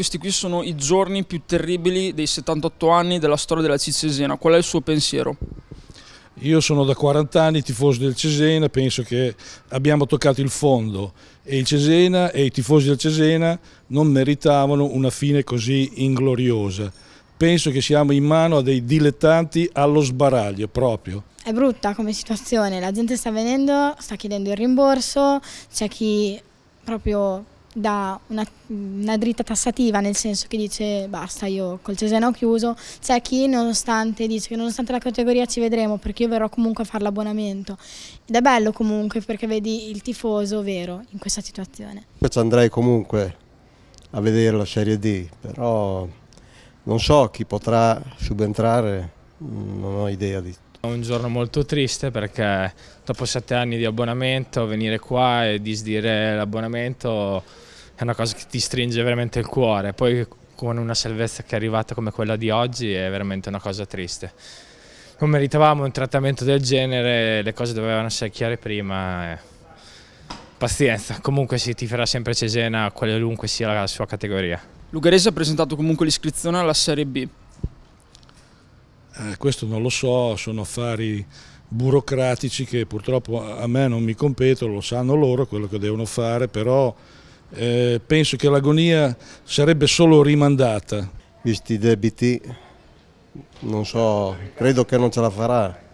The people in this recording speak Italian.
questi qui sono i giorni più terribili dei 78 anni della storia della Cesena. Qual è il suo pensiero? Io sono da 40 anni tifoso del Cesena, penso che abbiamo toccato il fondo e il Cesena e i tifosi del Cesena non meritavano una fine così ingloriosa. Penso che siamo in mano a dei dilettanti allo sbaraglio proprio. È brutta come situazione, la gente sta venendo, sta chiedendo il rimborso, c'è chi proprio da una, una, dritta tassativa, nel senso che dice basta, io col Cesena ho chiuso, c'è chi nonostante dice che nonostante la categoria ci vedremo perché io verrò comunque a fare l'abbonamento ed è bello comunque perché vedi il tifoso vero in questa situazione. Ci andrei comunque a vedere la Serie D, però non so chi potrà subentrare, non ho idea di è un giorno molto triste perché dopo sette anni di abbonamento venire qua e disdire l'abbonamento è una cosa che ti stringe veramente il cuore. Poi con una salvezza che è arrivata come quella di oggi è veramente una cosa triste. Non meritavamo un trattamento del genere, le cose dovevano essere chiare prima. Eh. Pazienza, comunque si tiferà sempre Cesena, qualunque sia la sua categoria. Lugarese ha presentato comunque l'iscrizione alla Serie B. Eh, questo non lo so, sono affari burocratici che purtroppo a me non mi competono, lo sanno loro quello che devono fare, però eh, penso che l'agonia sarebbe solo rimandata. Visti i debiti, non so, credo che non ce la farà.